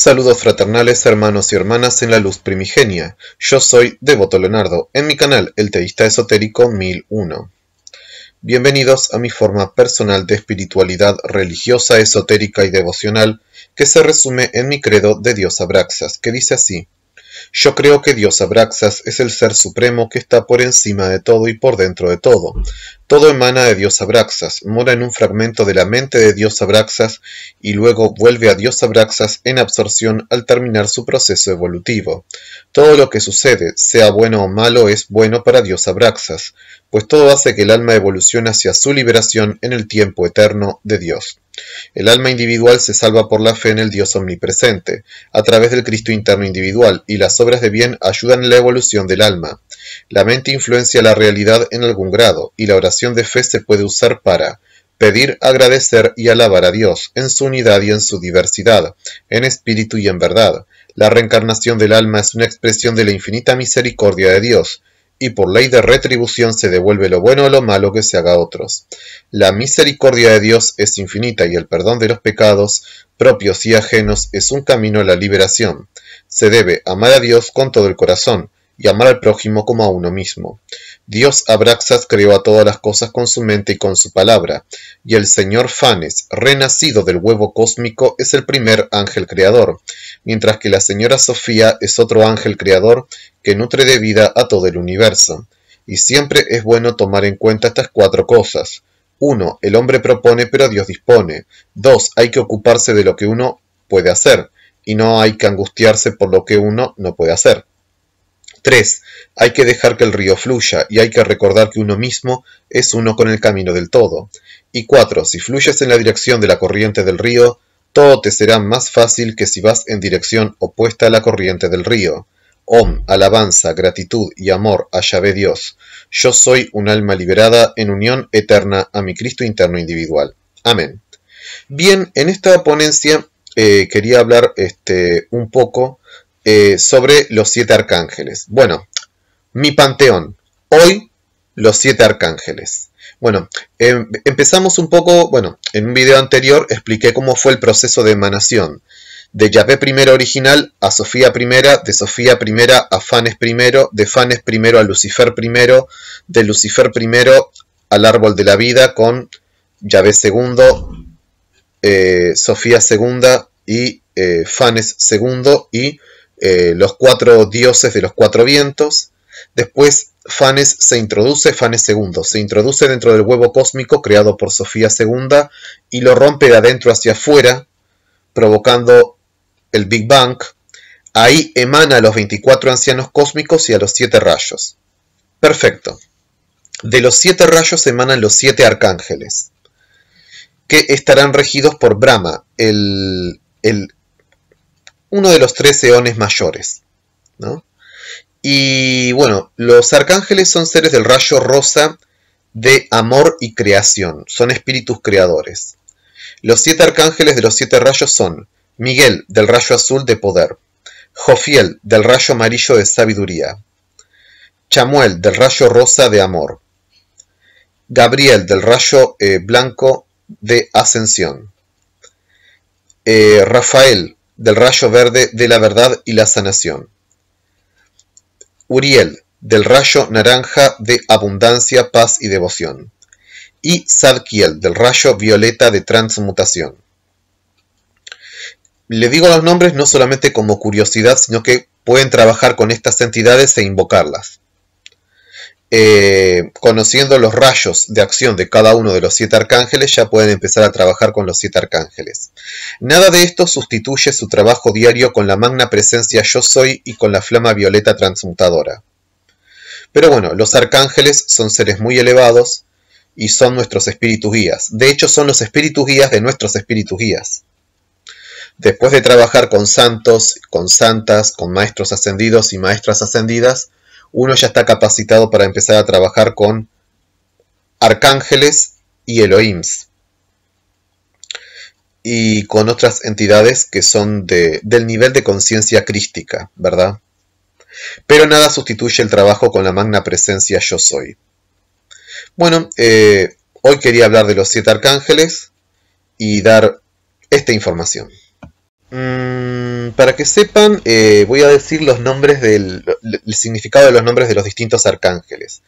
Saludos fraternales, hermanos y hermanas en la luz primigenia. Yo soy Devoto Leonardo, en mi canal El Teísta Esotérico 1001. Bienvenidos a mi forma personal de espiritualidad religiosa, esotérica y devocional, que se resume en mi credo de Dios Abraxas, que dice así. Yo creo que Dios Abraxas es el Ser Supremo que está por encima de todo y por dentro de todo. Todo emana de Dios Abraxas, mora en un fragmento de la mente de Dios Abraxas y luego vuelve a Dios Abraxas en absorción al terminar su proceso evolutivo. Todo lo que sucede, sea bueno o malo, es bueno para Dios Abraxas, pues todo hace que el alma evolucione hacia su liberación en el tiempo eterno de Dios. El alma individual se salva por la fe en el Dios omnipresente, a través del Cristo interno individual, y las obras de bien ayudan en la evolución del alma. La mente influencia la realidad en algún grado, y la oración de fe se puede usar para pedir, agradecer y alabar a Dios, en su unidad y en su diversidad, en espíritu y en verdad. La reencarnación del alma es una expresión de la infinita misericordia de Dios, y por ley de retribución se devuelve lo bueno o lo malo que se haga a otros. La misericordia de Dios es infinita y el perdón de los pecados, propios y ajenos, es un camino a la liberación. Se debe amar a Dios con todo el corazón, y amar al prójimo como a uno mismo. Dios Abraxas creó a todas las cosas con su mente y con su palabra, y el Señor Fanes, renacido del huevo cósmico, es el primer ángel creador, mientras que la señora Sofía es otro ángel creador que nutre de vida a todo el universo. Y siempre es bueno tomar en cuenta estas cuatro cosas. 1. El hombre propone pero Dios dispone. 2. Hay que ocuparse de lo que uno puede hacer, y no hay que angustiarse por lo que uno no puede hacer. 3. Hay que dejar que el río fluya y hay que recordar que uno mismo es uno con el camino del todo. Y 4. Si fluyes en la dirección de la corriente del río, todo te será más fácil que si vas en dirección opuesta a la corriente del río. Om, alabanza, gratitud y amor a Yahvé Dios. Yo soy un alma liberada en unión eterna a mi Cristo interno individual. Amén. Bien, en esta ponencia eh, quería hablar este, un poco eh, sobre los siete arcángeles. Bueno, mi panteón. Hoy, los siete arcángeles. Bueno, em, empezamos un poco, bueno, en un video anterior expliqué cómo fue el proceso de emanación. De Yahvé primero original a Sofía primera, de Sofía primera a Fanes primero, de Fanes primero a Lucifer primero, de Lucifer primero al árbol de la vida con Yahvé segundo, eh, Sofía segunda y eh, Fanes segundo y eh, los cuatro dioses de los cuatro vientos. Después Fanes se introduce, Fanes II, se introduce dentro del huevo cósmico creado por Sofía II y lo rompe de adentro hacia afuera, provocando el Big Bang. Ahí emana a los 24 ancianos cósmicos y a los siete rayos. Perfecto. De los siete rayos emanan los siete arcángeles, que estarán regidos por Brahma, el, el uno de los tres eones mayores. Y bueno, los arcángeles son seres del rayo rosa de amor y creación, son espíritus creadores. Los siete arcángeles de los siete rayos son Miguel del rayo azul de poder, Jofiel del rayo amarillo de sabiduría, Chamuel del rayo rosa de amor, Gabriel del rayo eh, blanco de ascensión, eh, Rafael del rayo verde de la verdad y la sanación. Uriel, del rayo naranja de abundancia, paz y devoción. Y Sadkiel, del rayo violeta de transmutación. Le digo los nombres no solamente como curiosidad, sino que pueden trabajar con estas entidades e invocarlas. Eh, conociendo los rayos de acción de cada uno de los siete arcángeles, ya pueden empezar a trabajar con los siete arcángeles. Nada de esto sustituye su trabajo diario con la magna presencia yo soy y con la flama violeta transmutadora. Pero bueno, los arcángeles son seres muy elevados y son nuestros espíritus guías. De hecho, son los espíritus guías de nuestros espíritus guías. Después de trabajar con santos, con santas, con maestros ascendidos y maestras ascendidas, uno ya está capacitado para empezar a trabajar con arcángeles y Elohims y con otras entidades que son de, del nivel de conciencia crística, ¿verdad? Pero nada sustituye el trabajo con la magna presencia yo soy. Bueno, eh, hoy quería hablar de los siete arcángeles y dar esta información. Mm, para que sepan, eh, voy a decir los nombres del el significado de los nombres de los distintos arcángeles.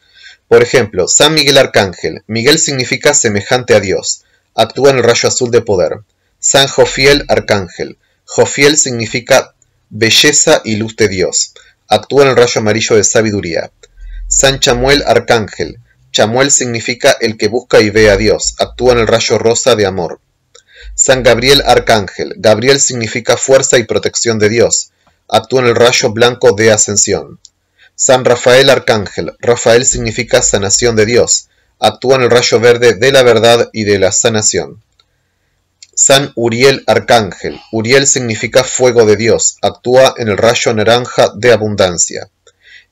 Por ejemplo, San Miguel Arcángel. Miguel significa semejante a Dios. Actúa en el rayo azul de poder. San Jofiel Arcángel. Jofiel significa belleza y luz de Dios. Actúa en el rayo amarillo de sabiduría. San Chamuel Arcángel. Chamuel significa el que busca y ve a Dios. Actúa en el rayo rosa de amor. San Gabriel Arcángel. Gabriel significa fuerza y protección de Dios. Actúa en el rayo blanco de ascensión. San Rafael Arcángel. Rafael significa sanación de Dios. Actúa en el rayo verde de la verdad y de la sanación. San Uriel Arcángel. Uriel significa fuego de Dios. Actúa en el rayo naranja de abundancia.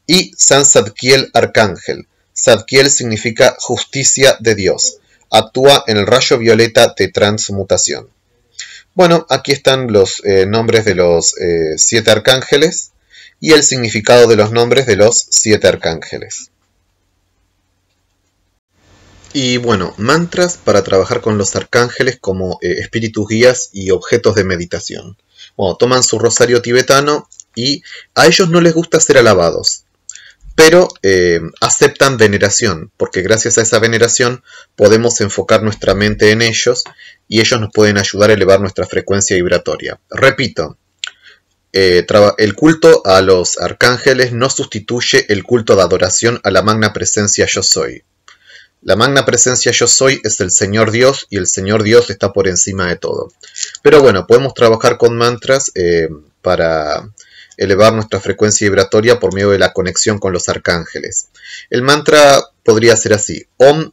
Y San Zadkiel Arcángel. Zadkiel significa justicia de Dios actúa en el rayo violeta de transmutación. Bueno, aquí están los eh, nombres de los eh, siete arcángeles y el significado de los nombres de los siete arcángeles. Y bueno, mantras para trabajar con los arcángeles como eh, espíritus guías y objetos de meditación. Bueno, toman su rosario tibetano y a ellos no les gusta ser alabados pero eh, aceptan veneración, porque gracias a esa veneración podemos enfocar nuestra mente en ellos y ellos nos pueden ayudar a elevar nuestra frecuencia vibratoria. Repito, eh, el culto a los arcángeles no sustituye el culto de adoración a la magna presencia yo soy. La magna presencia yo soy es el Señor Dios y el Señor Dios está por encima de todo. Pero bueno, podemos trabajar con mantras eh, para elevar nuestra frecuencia vibratoria por medio de la conexión con los arcángeles. El mantra podría ser así, Om,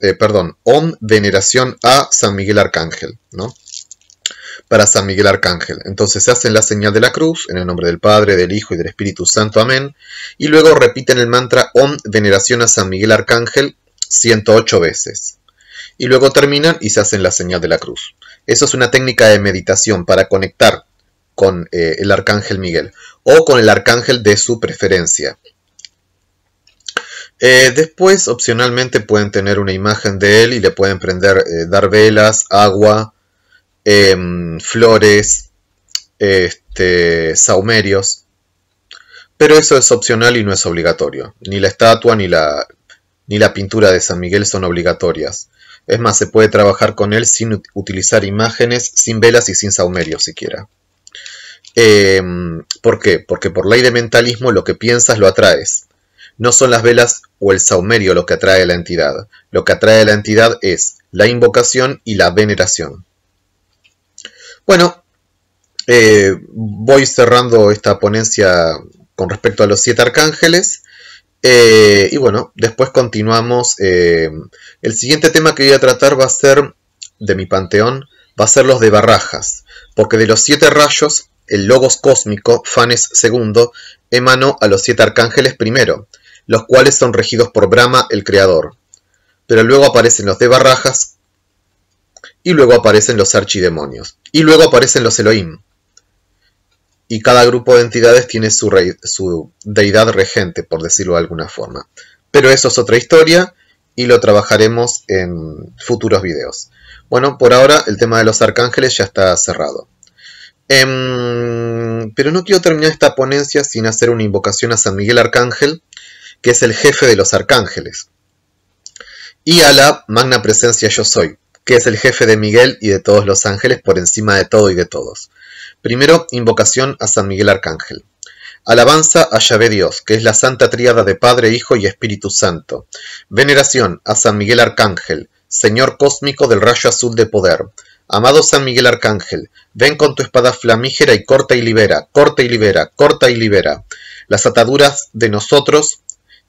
eh, perdón, Om veneración a San Miguel Arcángel, ¿no? Para San Miguel Arcángel. Entonces se hacen la señal de la cruz, en el nombre del Padre, del Hijo y del Espíritu Santo, amén. Y luego repiten el mantra Om veneración a San Miguel Arcángel 108 veces. Y luego terminan y se hacen la señal de la cruz. Eso es una técnica de meditación para conectar con eh, el arcángel Miguel o con el arcángel de su preferencia. Eh, después, opcionalmente, pueden tener una imagen de él y le pueden prender, eh, dar velas, agua, em, flores, este, saumerios. Pero eso es opcional y no es obligatorio. Ni la estatua ni la, ni la pintura de San Miguel son obligatorias. Es más, se puede trabajar con él sin utilizar imágenes, sin velas y sin saumerios siquiera. Em, ¿Por qué? Porque por ley de mentalismo lo que piensas lo atraes. No son las velas o el saumerio lo que atrae a la entidad. Lo que atrae a la entidad es la invocación y la veneración. Bueno, eh, voy cerrando esta ponencia con respecto a los siete arcángeles. Eh, y bueno, después continuamos. Em, el siguiente tema que voy a tratar va a ser, de mi panteón, va a ser los de Barrajas. Porque de los siete rayos el Logos cósmico, Fanes II, emanó a los siete arcángeles primero, los cuales son regidos por Brahma, el creador. Pero luego aparecen los de Barrajas, y luego aparecen los archidemonios, y luego aparecen los Elohim. Y cada grupo de entidades tiene su, su deidad regente, por decirlo de alguna forma. Pero eso es otra historia y lo trabajaremos en futuros videos. Bueno, por ahora el tema de los arcángeles ya está cerrado. Em, pero no quiero terminar esta ponencia sin hacer una invocación a San Miguel Arcángel, que es el jefe de los arcángeles, y a la magna presencia yo soy, que es el jefe de Miguel y de todos los ángeles por encima de todo y de todos. Primero, invocación a San Miguel Arcángel. Alabanza a Yahvé Dios, que es la santa tríada de Padre, Hijo y Espíritu Santo. Veneración a San Miguel Arcángel, Señor cósmico del rayo azul de poder Amado San Miguel Arcángel, ven con tu espada flamígera y corta y libera, corta y libera, corta y libera las ataduras de nosotros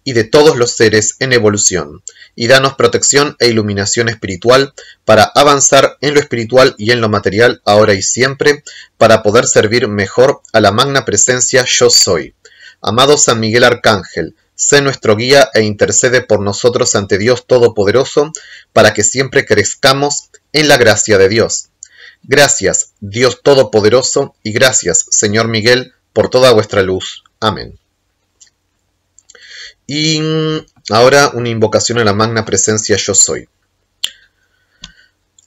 y de todos los seres en evolución, y danos protección e iluminación espiritual para avanzar en lo espiritual y en lo material ahora y siempre, para poder servir mejor a la magna presencia yo soy. Amado San Miguel Arcángel, sé nuestro guía e intercede por nosotros ante Dios Todopoderoso, para que siempre crezcamos en la gracia de Dios. Gracias, Dios Todopoderoso, y gracias, Señor Miguel, por toda vuestra luz. Amén. Y ahora una invocación a la magna presencia yo soy.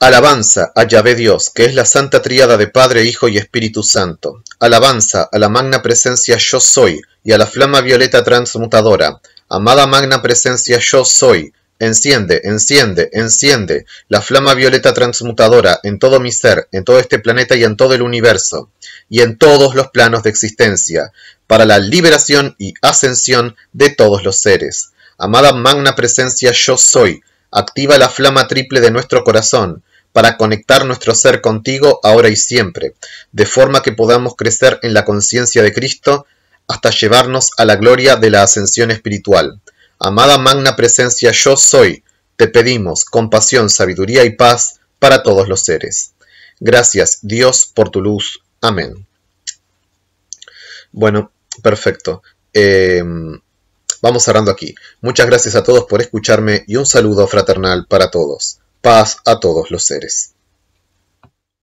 Alabanza a Yahvé Dios, que es la santa triada de Padre, Hijo y Espíritu Santo. Alabanza a la magna presencia Yo Soy y a la flama violeta transmutadora. Amada magna presencia Yo Soy, enciende, enciende, enciende la flama violeta transmutadora en todo mi ser, en todo este planeta y en todo el universo, y en todos los planos de existencia, para la liberación y ascensión de todos los seres. Amada magna presencia Yo Soy, activa la flama triple de nuestro corazón para conectar nuestro ser contigo ahora y siempre, de forma que podamos crecer en la conciencia de Cristo hasta llevarnos a la gloria de la ascensión espiritual. Amada magna presencia yo soy, te pedimos compasión, sabiduría y paz para todos los seres. Gracias Dios por tu luz. Amén. Bueno, perfecto. Em, vamos cerrando aquí. Muchas gracias a todos por escucharme y un saludo fraternal para todos. Paz a todos los seres.